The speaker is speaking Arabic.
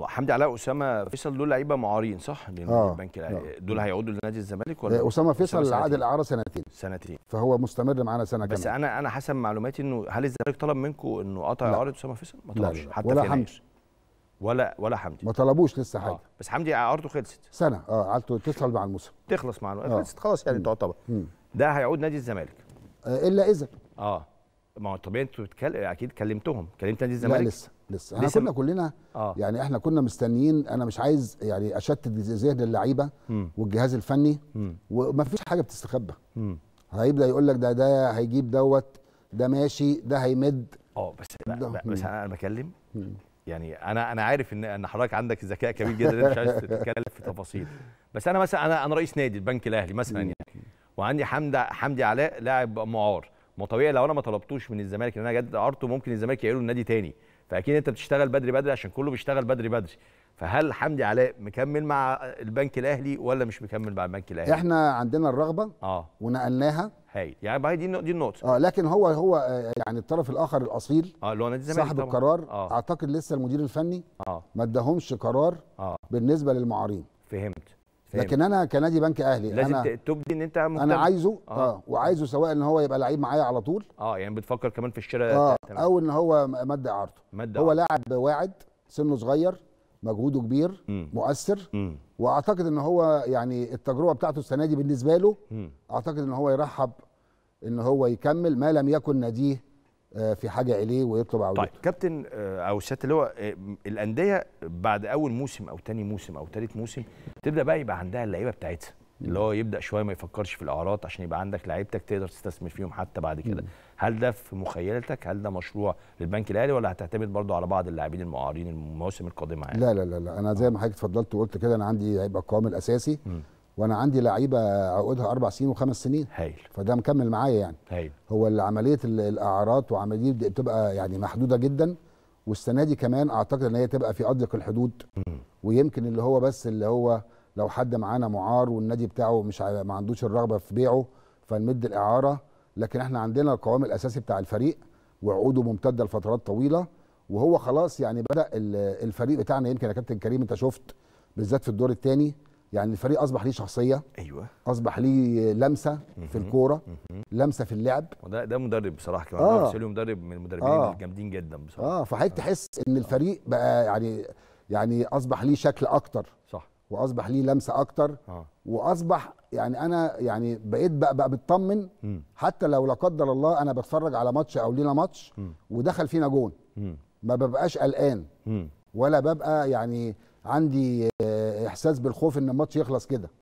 حمدي علاء اسامه فيصل دول لعيبه معارين صح للبنك آه. آه. دول هيعودوا لنادي الزمالك ولا آه، اسامه فيصل عقد الاعاره سنتين سنتين فهو مستمر معانا سنه كامله بس كمان. انا انا حسب معلوماتي انه هل الزمالك طلب منكم انه قطع اعاره اسامه فيصل ما طلبش حتى ولا حمدي ولا ولا حمدي ما طلبوش لسه حاجه آه. بس حمدي اعارته خلصت سنه اه اعارته تخلص مع الموسم تخلص مع الموسم آه. خلصت خلاص يعني تعتبر ده هيعود نادي الزمالك آه الا اذا اه ما هو طبيعي انتوا بتكل... اكيد كلمتهم كلمت نادي الزمالك لا لسه لسه احنا لسه كنا كلنا آه. يعني احنا كنا مستنيين انا مش عايز يعني اشتت ذهن اللعيبه والجهاز الفني وما فيش حاجه بتستخبى هيبدا يقول لك ده ده هيجيب دوت ده ماشي ده هيمد اه بس بقى بس انا بكلم يعني انا انا عارف ان ان حضرتك عندك ذكاء كبير جدا مش عايز تتكلم في تفاصيل بس انا مثلا انا انا رئيس نادي البنك الاهلي مثلا يعني وعندي حمد حمدي علاء لاعب معار ما طبيعي لو انا ما طلبتوش من الزمالك ان انا اجدد عرضه ممكن الزمالك يقول النادي تاني فاكيد انت بتشتغل بدري بدري عشان كله بيشتغل بدري بدري فهل حمدي علاء مكمل مع البنك الاهلي ولا مش مكمل مع البنك الاهلي احنا عندنا الرغبه اه ونقلناها هاي يعني دي دي النقطه اه لكن هو هو آه، يعني الطرف الاخر الاصيل اه اللي هو نادي الزمالك صاحب طبعًا. القرار آه. اعتقد لسه المدير الفني اه ما اداهمش قرار آه. بالنسبه للمعارين فهمت لكن انا كنادي بنك اهلي لازم انا تبدي ان انت مهتم انا عايزه اه, آه وعايزه سواء ان هو يبقى لعيب معايا على طول اه يعني بتفكر كمان في الشراء آه او ان هو مد اعارته مد هو لاعب واعد سنه صغير مجهوده كبير م. مؤثر م. واعتقد ان هو يعني التجربه بتاعته السنه دي بالنسبه له م. اعتقد ان هو يرحب ان هو يكمل ما لم يكن ناديه آه، في حاجه اليه ويطلب عودته طيب كابتن آه، او سياده اللواء آه، الانديه بعد اول موسم او ثاني موسم او ثالث موسم تبدا بقى يبقى عندها اللعيبه بتاعتها اللي هو يبدا شويه ما يفكرش في الاعارات عشان يبقى عندك لعيبتك تقدر تستثمر فيهم حتى بعد كده هل ده في مخيلتك هل ده مشروع للبنك الاهلي ولا هتعتمد برضه على بعض اللاعبين المعارين المواسم القادمه يعني؟ لا لا لا, لا. انا زي ما حضرتك اتفضلت وقلت كده انا عندي هيبقى القوام الاساسي م. وانا عندي لعيبه عقودها اربع سنين وخمس سنين هايل فده مكمل معايا يعني هايل هو عمليه الاعارات وعمليه بتبقى يعني محدوده جدا والسنه دي كمان اعتقد ان هي تبقى في اضيق الحدود ويمكن اللي هو بس اللي هو لو حد معانا معار والنادي بتاعه مش ما عندوش الرغبه في بيعه فنمد الاعاره لكن احنا عندنا القوام الاساسي بتاع الفريق وعقوده ممتده لفترات طويله وهو خلاص يعني بدا الفريق بتاعنا يمكن يا كابتن كريم انت شفت بالذات في الدور الثاني يعني الفريق اصبح ليه شخصيه ايوه اصبح ليه لمسه في الكوره لمسه في اللعب وده ده مدرب بصراحه كمان آه. بسيلو مدرب من المدربين آه. الجامدين جدا بصراحه اه فحضرتك آه. تحس ان آه. الفريق بقى يعني يعني اصبح ليه شكل اكتر صح واصبح ليه لمسه اكتر آه. واصبح يعني انا يعني بقيت بقى, بقى مطمن حتى لو لا قدر الله انا بتفرج على ماتش او لينا ماتش م. ودخل فينا جون م. ما ببقاش قلقان ولا ببقى يعني عندي آه، احساس بالخوف ان الماتش يخلص كده